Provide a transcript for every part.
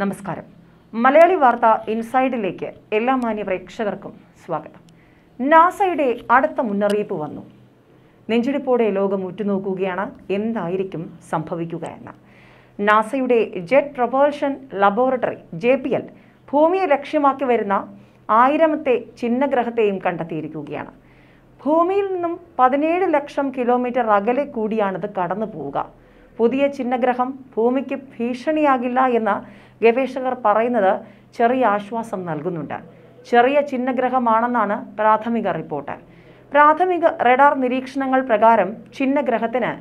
നമസ്കാരം മലയാളി വാർത്ത ഇൻസൈഡിലേക്ക് എല്ലാ മാന്യ പ്രേക്ഷകർക്കും സ്വാഗതം നാസയുടെ അടുത്ത മുന്നറിയിപ്പ് വന്നു നെഞ്ചിടിപ്പോടെ ലോകം ഉറ്റുനോക്കുകയാണ് എന്തായിരിക്കും സംഭവിക്കുക എന്ന് നാസയുടെ jet propulsion laboratory J P L ഭൂമിയെ ലക്ഷ്യമാക്കി വരുന്ന ആയിരമത്തെ ചിഹ്നഗ്രഹത്തെയും കണ്ടെത്തിയിരിക്കുകയാണ് ഭൂമിയിൽ നിന്നും പതിനേഴ് ലക്ഷം കിലോമീറ്റർ അകലെ കൂടിയാണിത് കടന്നു പോവുക പുതിയ ചിഹ്നഗ്രഹം ഭൂമിക്ക് ഭീഷണിയാകില്ല എന്ന ഗവേഷകർ പറയുന്നത് ചെറിയ ആശ്വാസം നൽകുന്നുണ്ട് ചെറിയ ചിഹ്നഗ്രഹമാണെന്നാണ് പ്രാഥമിക റിപ്പോർട്ട് പ്രാഥമിക റഡാർ നിരീക്ഷണങ്ങൾ പ്രകാരം ചിഹ്നഗ്രഹത്തിന്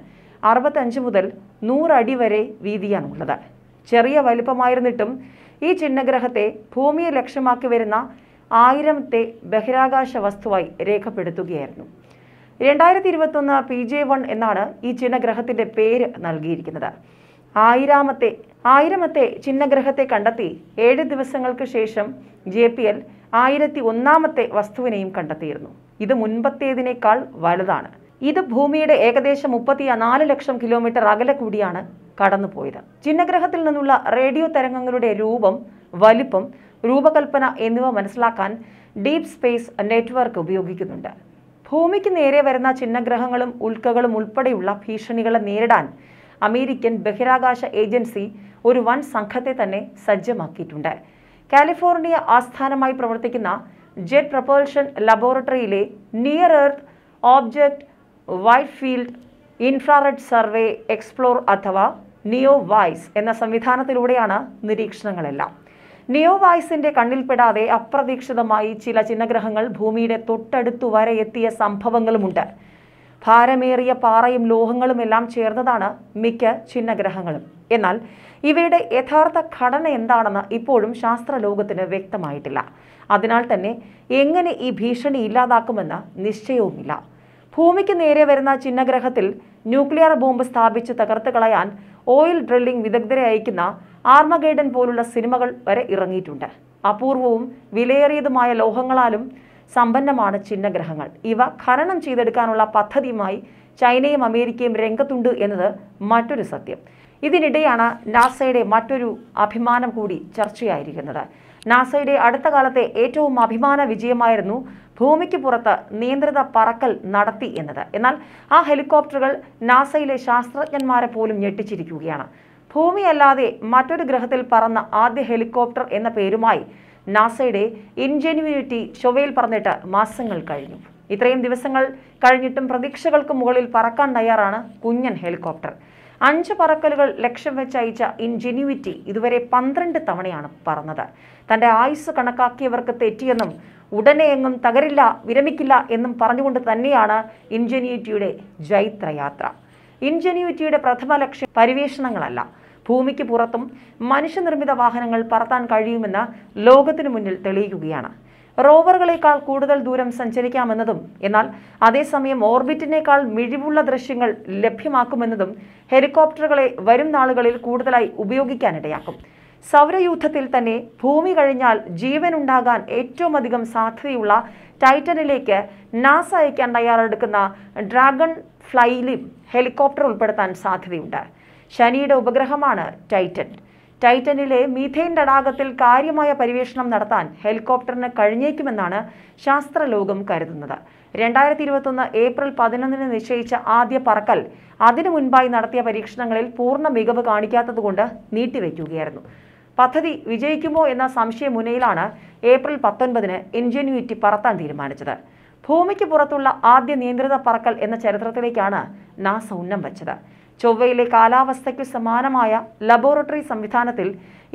അറുപത്തഞ്ച് മുതൽ നൂറടി വരെ വീതിയാണുള്ളത് ചെറിയ വലുപ്പമായിരുന്നിട്ടും ഈ ചിഹ്നഗ്രഹത്തെ ഭൂമിയെ ലക്ഷ്യമാക്കി വരുന്ന ആയിരത്തെ ബഹിരാകാശ വസ്തുവായി രേഖപ്പെടുത്തുകയായിരുന്നു രണ്ടായിരത്തി ഇരുപത്തൊന്ന് പി ജെ വൺ എന്നാണ് ഈ ചിഹ്നഗ്രഹത്തിൻ്റെ പേര് നൽകിയിരിക്കുന്നത് ആയിരാമത്തെ ആയിരമത്തെ ചിഹ്നഗ്രഹത്തെ കണ്ടെത്തി ഏഴ് ദിവസങ്ങൾക്ക് ശേഷം ജെ പി എൽ ആയിരത്തി ഒന്നാമത്തെ വസ്തുവിനെയും കണ്ടെത്തിയിരുന്നു ഇത് മുൻപത്തേതിനേക്കാൾ വലുതാണ് ഇത് ഭൂമിയുടെ ഏകദേശം മുപ്പത്തി നാല് ലക്ഷം കിലോമീറ്റർ അകലെ കൂടിയാണ് കടന്നുപോയത് ചിഹ്നഗ്രഹത്തിൽ നിന്നുള്ള റേഡിയോ തരംഗങ്ങളുടെ രൂപം വലിപ്പം രൂപകൽപ്പന എന്നിവ മനസ്സിലാക്കാൻ ഡീപ് സ്പേസ് നെറ്റ്വർക്ക് ഉപയോഗിക്കുന്നുണ്ട് ഭൂമിക്ക് നേരെ വരുന്ന ചിഹ്നഗ്രഹങ്ങളും ഉൽക്കകളും ഉൾപ്പെടെയുള്ള ഭീഷണികളെ നേരിടാൻ അമേരിക്കൻ ബഹിരാകാശ ഏജൻസി ഒരു വൻ സംഘത്തെ തന്നെ സജ്ജമാക്കിയിട്ടുണ്ട് കാലിഫോർണിയ ആസ്ഥാനമായി പ്രവർത്തിക്കുന്ന ജെറ്റ് പ്രൊപ്പൽഷൻ ലബോറട്ടറിയിലെ near earth object wide field infrared survey explorer അഥവാ നിയോ വായ്സ് എന്ന സംവിധാനത്തിലൂടെയാണ് നിരീക്ഷണങ്ങളെല്ലാം നിയോ വൈസിൻ്റെ കണ്ണിൽപ്പെടാതെ അപ്രതീക്ഷിതമായി ചില ചിഹ്നഗ്രഹങ്ങൾ ഭൂമിയുടെ തൊട്ടടുത്തു വരെ എത്തിയ സംഭവങ്ങളുമുണ്ട് ഭാരമേറിയ പാറയും ലോഹങ്ങളും എല്ലാം ചേർന്നതാണ് മിക്ക ചിഹ്നഗ്രഹങ്ങളും എന്നാൽ ഇവയുടെ യഥാർത്ഥ ഘടന എന്താണെന്ന് ഇപ്പോഴും ശാസ്ത്രലോകത്തിന് വ്യക്തമായിട്ടില്ല അതിനാൽ തന്നെ എങ്ങനെ ഈ ഭീഷണി ഇല്ലാതാക്കുമെന്ന് നിശ്ചയവുമില്ല ഭൂമിക്ക് നേരെ വരുന്ന ചിഹ്നഗ്രഹത്തിൽ ന്യൂക്ലിയർ ബോംബ് സ്ഥാപിച്ച് തകർത്ത് കളയാൻ ഓയിൽ ഡ്രില്ലിംഗ് വിദഗ്ധരെ അയക്കുന്ന ആർമഗേഡൻ പോലുള്ള സിനിമകൾ വരെ ഇറങ്ങിയിട്ടുണ്ട് അപൂർവവും വിലയേറിയതുമായ ലോഹങ്ങളാലും സമ്പന്നമാണ് ചിഹ്നഗ്രഹങ്ങൾ ഇവ ഖനനം ചെയ്തെടുക്കാനുള്ള പദ്ധതിയുമായി ചൈനയും അമേരിക്കയും രംഗത്തുണ്ട് എന്നത് മറ്റൊരു സത്യം ഇതിനിടെയാണ് നാസയുടെ മറ്റൊരു അഭിമാനം കൂടി ചർച്ചയായിരിക്കുന്നത് നാസയുടെ അടുത്ത കാലത്തെ ഏറ്റവും അഭിമാന വിജയമായിരുന്നു ഭൂമിക്ക് പുറത്ത് നിയന്ത്രിത പറക്കൽ നടത്തി എന്നത് എന്നാൽ ആ ഹെലികോപ്റ്ററുകൾ നാസയിലെ ശാസ്ത്രജ്ഞന്മാരെ പോലും ഞെട്ടിച്ചിരിക്കുകയാണ് ഭൂമിയല്ലാതെ മറ്റൊരു ഗ്രഹത്തിൽ പറന്ന ആദ്യ ഹെലികോപ്റ്റർ എന്ന പേരുമായി നാസയുടെ ഇൻജെന്യൂനിറ്റി ചൊവ്വയിൽ പറഞ്ഞിട്ട് മാസങ്ങൾ കഴിഞ്ഞു ഇത്രയും ദിവസങ്ങൾ കഴിഞ്ഞിട്ടും പ്രതീക്ഷകൾക്ക് മുകളിൽ പറക്കാൻ തയ്യാറാണ് കുഞ്ഞൻ ഹെലികോപ്റ്റർ അഞ്ച് പറക്കലുകൾ ലക്ഷ്യം വെച്ച് അയച്ച ഇൻജെന്യൂവിറ്റി ഇതുവരെ പന്ത്രണ്ട് തവണയാണ് പറന്നത് തൻ്റെ ആയുസ് കണക്കാക്കിയവർക്ക് തെറ്റിയെന്നും ഉടനെ എങ്ങും തകരില്ല വിരമിക്കില്ല എന്നും പറഞ്ഞുകൊണ്ട് തന്നെയാണ് ഇൻജെന്യൂറ്റിയുടെ ജൈത്രയാത്ര ഇൻജെന്യൂറ്റിയുടെ പ്രഥമ ലക്ഷ്യം പരിവേഷണങ്ങളല്ല ഭൂമിക്ക് പുറത്തും മനുഷ്യനിർമ്മിത വാഹനങ്ങൾ പറത്താൻ കഴിയുമെന്ന് ലോകത്തിനു മുന്നിൽ തെളിയിക്കുകയാണ് റോവറുകളേക്കാൾ കൂടുതൽ ദൂരം സഞ്ചരിക്കാമെന്നതും എന്നാൽ അതേസമയം ഓർബിറ്റിനേക്കാൾ മിഴിവുള്ള ദൃശ്യങ്ങൾ ലഭ്യമാക്കുമെന്നതും ഹെലികോപ്റ്ററുകളെ വരും നാളുകളിൽ കൂടുതലായി ഉപയോഗിക്കാനിടയാക്കും സൗരയൂഥത്തിൽ തന്നെ ഭൂമി കഴിഞ്ഞാൽ ഉണ്ടാകാൻ ഏറ്റവും അധികം സാധ്യതയുള്ള ടൈറ്റനിലേക്ക് നാസ അയക്കാൻ തയ്യാറെടുക്കുന്ന ഡ്രാഗൺ ഫ്ലൈലിം ഹെലികോപ്റ്റർ ഉൾപ്പെടുത്താൻ സാധ്യതയുണ്ട് ശനിയുടെ ഉപഗ്രഹമാണ് ടൈറ്റൻ ടൈറ്റനിലെ മീഥൈൻ തടാകത്തിൽ കാര്യമായ പര്യവേഷണം നടത്താൻ ഹെലികോപ്റ്ററിന് കഴിഞ്ഞേക്കുമെന്നാണ് ശാസ്ത്രലോകം കരുതുന്നത് രണ്ടായിരത്തി ഇരുപത്തൊന്ന് ഏപ്രിൽ പതിനൊന്നിന് നിശ്ചയിച്ച ആദ്യ പറക്കൽ അതിനു മുൻപായി നടത്തിയ പരീക്ഷണങ്ങളിൽ പൂർണ്ണ മികവ് കാണിക്കാത്തതുകൊണ്ട് നീട്ടിവെക്കുകയായിരുന്നു പദ്ധതി വിജയിക്കുമോ എന്ന സംശയ മുനയിലാണ് ഏപ്രിൽ പത്തൊൻപതിന് ഇൻജന്യൂറ്റി പറത്താൻ തീരുമാനിച്ചത് ഭൂമിക്ക് പുറത്തുള്ള ആദ്യ നിയന്ത്രിത പറക്കൽ എന്ന ചരിത്രത്തിലേക്കാണ് നാസ ഉന്നം വച്ചത് ചൊവ്വയിലെ കാലാവസ്ഥയ്ക്കു സമാനമായ ലബോറട്ടറി സംവിധാനത്തിൽ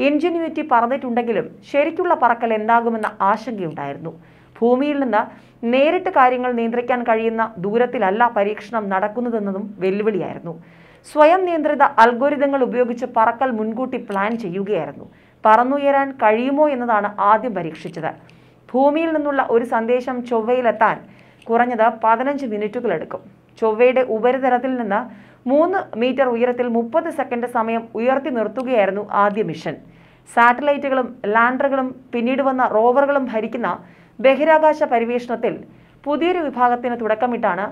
ഇൻജിന്യൂറ്റി പറന്നിട്ടുണ്ടെങ്കിലും ശരിക്കുള്ള പറക്കൽ എന്താകുമെന്ന ആശങ്കയുണ്ടായിരുന്നു ഭൂമിയിൽ നിന്ന് നേരിട്ട് കാര്യങ്ങൾ നിയന്ത്രിക്കാൻ കഴിയുന്ന ദൂരത്തിലല്ല പരീക്ഷണം നടക്കുന്നതെന്നതും വെല്ലുവിളിയായിരുന്നു സ്വയം നിയന്ത്രിത അൽഗോരിതങ്ങൾ ഉപയോഗിച്ച് പറക്കൽ മുൻകൂട്ടി പ്ലാൻ ചെയ്യുകയായിരുന്നു പറന്നുയരാൻ കഴിയുമോ എന്നതാണ് ആദ്യം പരീക്ഷിച്ചത് ഭൂമിയിൽ നിന്നുള്ള ഒരു സന്ദേശം ചൊവ്വയിലെത്താൻ കുറഞ്ഞത് പതിനഞ്ച് മിനിറ്റുകൾ എടുക്കും ചൊവ്വയുടെ ഉപരിതലത്തിൽ നിന്ന് മൂന്ന് മീറ്റർ ഉയരത്തിൽ മുപ്പത് സെക്കൻഡ് സമയം ഉയർത്തി നിർത്തുകയായിരുന്നു ആദ്യ മിഷൻ സാറ്റലൈറ്റുകളും ലാൻഡറുകളും പിന്നീട് വന്ന റോവറുകളും ഭരിക്കുന്ന ബഹിരാകാശ പരിവേഷണത്തിൽ പുതിയൊരു വിഭാഗത്തിന് തുടക്കമിട്ടാണ്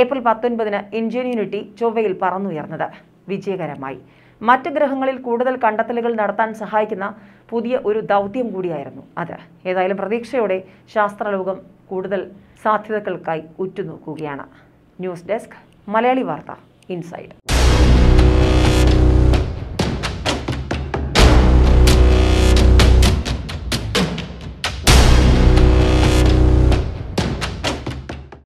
ഏപ്രിൽ പത്തൊൻപതിന് ഇൻജന്യൂനിറ്റി ചൊവ്വയിൽ പറന്നുയർന്നത് വിജയകരമായി മറ്റ് ഗ്രഹങ്ങളിൽ കൂടുതൽ കണ്ടെത്തലുകൾ നടത്താൻ സഹായിക്കുന്ന പുതിയ ഒരു ദൗത്യം കൂടിയായിരുന്നു അത് ഏതായാലും പ്രതീക്ഷയോടെ ശാസ്ത്രലോകം കൂടുതൽ സാധ്യതകൾക്കായി ഉറ്റുനോക്കുകയാണ് ന്യൂസ് ഡെസ്ക് മലയാളി വാർത്ത ഇൻസൈഡ്